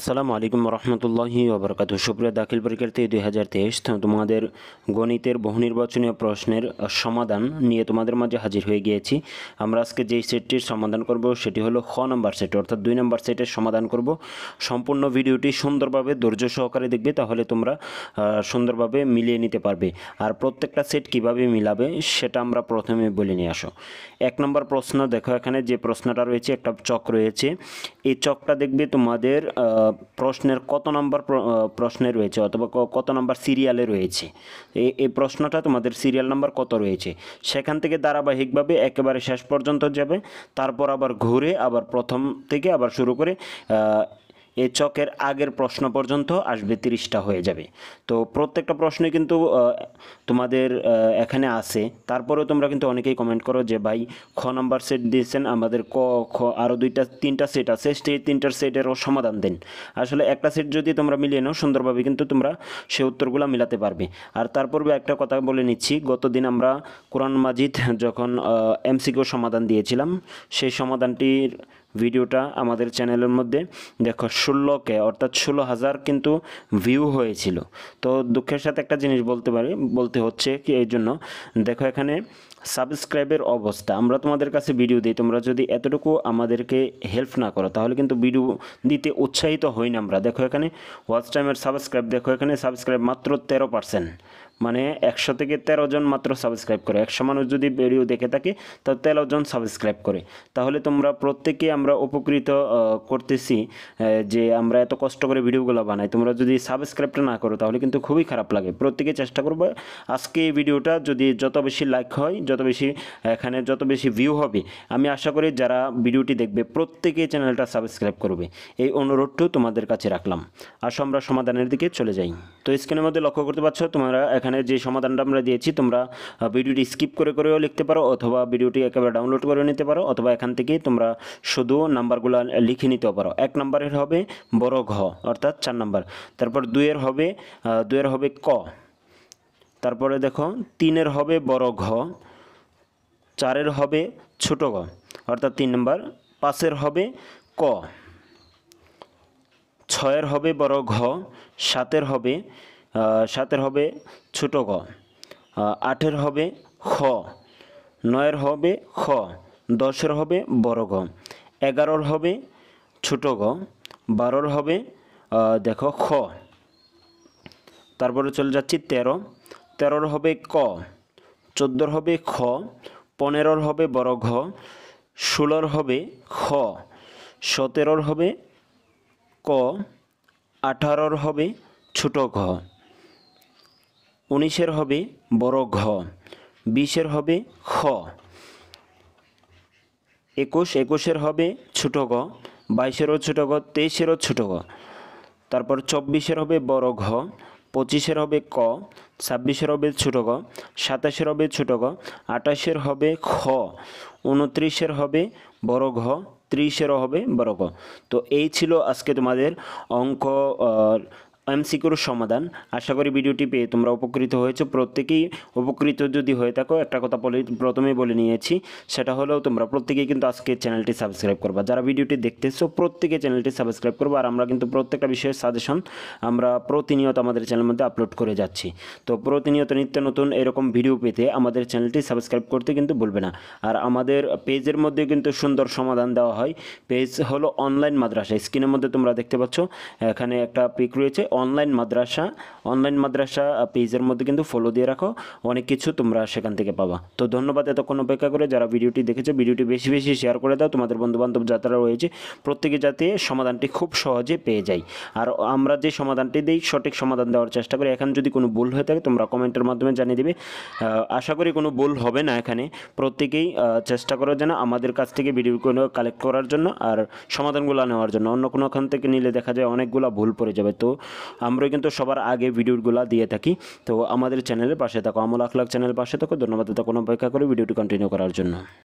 আসসালামু আলাইকুম রহমতুল্লাহি ওবরাকাত সুপ্রিয় দাখিল পরীক্ষার্থী দুই হাজার তেইশ তোমাদের গণিতের বহুনির্বাচনীয় প্রশ্নের সমাধান নিয়ে তোমাদের মাঝে হাজির হয়ে গিয়েছি আমরা আজকে যেই সেটটির সমাধান করব সেটি হলো খ নাম্বার সেট অর্থাৎ দুই নাম্বার সেটের সমাধান করব সম্পূর্ণ ভিডিওটি সুন্দরভাবে ধৈর্য সহকারে দেখবে তাহলে তোমরা সুন্দরভাবে মিলিয়ে নিতে পারবে আর প্রত্যেকটা সেট কিভাবে মিলাবে সেটা আমরা প্রথমে বলে নিয়ে আসো এক নম্বর প্রশ্ন দেখো এখানে যে প্রশ্নটা রয়েছে একটা চক রয়েছে এই চকটা দেখবে তোমাদের প্রশ্নের কত নম্বর প্রশ্নে রয়েছে অথবা কত নম্বর সিরিয়ালে রয়েছে এই প্রশ্নটা তোমাদের সিরিয়াল নাম্বার কত রয়েছে সেখান থেকে ধারাবাহিকভাবে একেবারে শেষ পর্যন্ত যাবে তারপর আবার ঘুরে আবার প্রথম থেকে আবার শুরু করে এ চকের আগের প্রশ্ন পর্যন্ত আসবে তিরিশটা হয়ে যাবে তো প্রত্যেকটা প্রশ্নই কিন্তু তোমাদের এখানে আসে তারপরেও তোমরা কিন্তু অনেকেই কমেন্ট করো যে ভাই খ নম্বর সেট দিয়েছেন আমাদের ক খ আরও দুইটা তিনটা সেট আছে সেই তিনটার সেটেরও সমাধান দেন আসলে একটা সেট যদি তোমরা মিলিয়ে নাও সুন্দরভাবে কিন্তু তোমরা সে উত্তরগুলো মিলাতে পারবে আর তার একটা কথা বলে নিচ্ছি গতদিন আমরা কোরআন মাজিদ যখন এমসিকিউ সমাধান দিয়েছিলাম সেই সমাধানটির ভিডিওটা আমাদের চ্যানেলের মধ্যে দেখো ষোলোকে অর্থাৎ ষোলো হাজার কিন্তু ভিউ হয়েছিল তো দুঃখের সাথে একটা জিনিস বলতে পারি বলতে হচ্ছে কি এই জন্য দেখো এখানে সাবস্ক্রাইবের অবস্থা আমরা তোমাদের কাছে ভিডিও দিই তোমরা যদি এতটুকু আমাদেরকে হেল্প না করো তাহলে কিন্তু ভিডিও দিতে উৎসাহিত হই না আমরা দেখো এখানে ওয়াচ টাইমের সাবস্ক্রাইব দেখো এখানে সাবস্ক্রাইব মাত্র তেরো পার্সেন্ট মানে একশো থেকে তেরো জন মাত্র সাবস্ক্রাইব করে একশো মানুষ যদি ভিডিও দেখে থাকে তা তেরো জন সাবস্ক্রাইব করে তাহলে তোমরা প্রত্যেকে আমরা উপকৃত করতেছি যে আমরা এত কষ্ট করে ভিডিওগুলো বানাই তোমরা যদি সাবস্ক্রাইবটা না করো তাহলে কিন্তু খুবই খারাপ লাগে প্রত্যেকে চেষ্টা করবো আজকে এই ভিডিওটা যদি যত বেশি লাইক হয় যত বেশি এখানে যত বেশি ভিউ হবে আমি আশা করি যারা ভিডিওটি দেখবে প্রত্যেকে চ্যানেলটা সাবস্ক্রাইব করবে এই অনুরোধটিও তোমাদের কাছে রাখলাম আসো আমরা সমাধানের দিকে চলে যাই তো স্ক্রিনের মধ্যে লক্ষ্য করতে পারছো তোমরা এখানে যে সমাধানটা আমরা দিয়েছি তোমরা ভিডিওটি স্কিপ করে করেও লিখতে পারো অথবা ভিডিওটি একেবারে ডাউনলোড করে নিতে পারো অথবা এখান থেকে তোমরা শুধু নাম্বারগুলো লিখে নিতে পারো এক নম্বরের হবে বড় ঘ অর্থাৎ চার নাম্বার তারপর দুইয়ের হবে দুইয়ের হবে ক তারপরে দেখো তিনের হবে বড় ঘ চারের হবে ছোট ঘ অর্থাৎ তিন নম্বর পাঁচের হবে ক ছয়ের হবে বড় ঘ সাতের হবে সাতের হবে ছোট গ আটের হবে খ নয়ের হবে খ দশের হবে বড় গ এগারোর হবে ছোট গ বারোর হবে দেখো খ তারপরে চলে যাচ্ছি তেরো তেরোর হবে ক চোদ্দোর হবে খ পনেরোর হবে বড় ঘ ষোলোর হবে খ সতেরোর হবে ক আঠারোর হবে ছোট ঘ উনিশের হবে বড় ঘ বিশের হবে খ একুশ একুশের হবে ছোট গ বাইশেরও ছোট গ তেইশেরও ছোট গ তারপর চব্বিশের হবে বড় ঘ পঁচিশের হবে ক ছাব্বিশের হবে ছোট গ সাতাশের হবে ছোট গ আঠাশের হবে খ উনত্রিশের হবে বড় ঘ ত্রিশেরও হবে বর্গ তো এই ছিল আজকে তোমাদের অঙ্ক এমসিকিউর সমাধান আশা করি ভিডিওটি পেয়ে তোমরা উপকৃত হয়েছো প্রত্যেকেই উপকৃত যদি হয়ে থাকো একটা কথা বলে প্রথমেই বলে নিয়েছি সেটা হলেও তোমরা প্রত্যেকেই কিন্তু আজকে চ্যানেলটি সাবস্ক্রাইব করবা যারা ভিডিওটি দেখতেছো প্রত্যেকে চ্যানেলটি সাবস্ক্রাইব করবা আর আমরা কিন্তু প্রত্যেকটা বিষয়ের সাজেশন আমরা প্রতিনিয়ত আমাদের চ্যানেলের মধ্যে আপলোড করে যাচ্ছি তো প্রতিনিয়ত নিত্য নতুন এরকম ভিডিও পেতে আমাদের চ্যানেলটি সাবস্ক্রাইব করতে কিন্তু ভুলবে না আর আমাদের পেজের মধ্যে কিন্তু সুন্দর সমাধান দেওয়া হয় পেজ হলো অনলাইন মাদ্রাসা স্ক্রিনের মধ্যে তোমরা দেখতে পাচ্ছ এখানে একটা পিক রয়েছে অনলাইন মাদ্রাসা অনলাইন মাদ্রাসা পেজের মধ্যে কিন্তু ফলো দিয়ে রাখো অনেক কিছু তোমরা সেখান থেকে পাবা তো ধন্যবাদ এতক্ষণ অপেক্ষা করে যারা ভিডিওটি দেখেছো ভিডিওটি বেশি বেশি শেয়ার করে দাও তোমাদের বন্ধুবান্ধব যাত্রা রয়েছে প্রত্যেকে যাতে সমাধানটি খুব সহজে পেয়ে যায় আর আমরা যে সমাধানটি দিই সঠিক সমাধান দেওয়ার চেষ্টা করি এখানে যদি কোনো ভুল হয়ে থাকে তোমরা কমেন্টের মাধ্যমে জানিয়ে দেবে আশা করি কোনো ভুল হবে না এখানে প্রত্যেকেই চেষ্টা করার জন্য আমাদের কাছ থেকে ভিডিওগুলো কালেক্ট করার জন্য আর সমাধানগুলো নেওয়ার জন্য অন্য কোনোখান থেকে নিলে দেখা যায় অনেকগুলো ভুল পড়ে যাবে তো আমরা কিন্তু সবার আগে ভিডিওগুলো দিয়ে থাকি তো আমাদের চ্যানেলের পাশে থাকো আমল আখলাখ চ্যানেল পাশে থাকো ধন্যবাদ থাকো অপেক্ষা করে ভিডিওটি কন্টিনিউ করার জন্য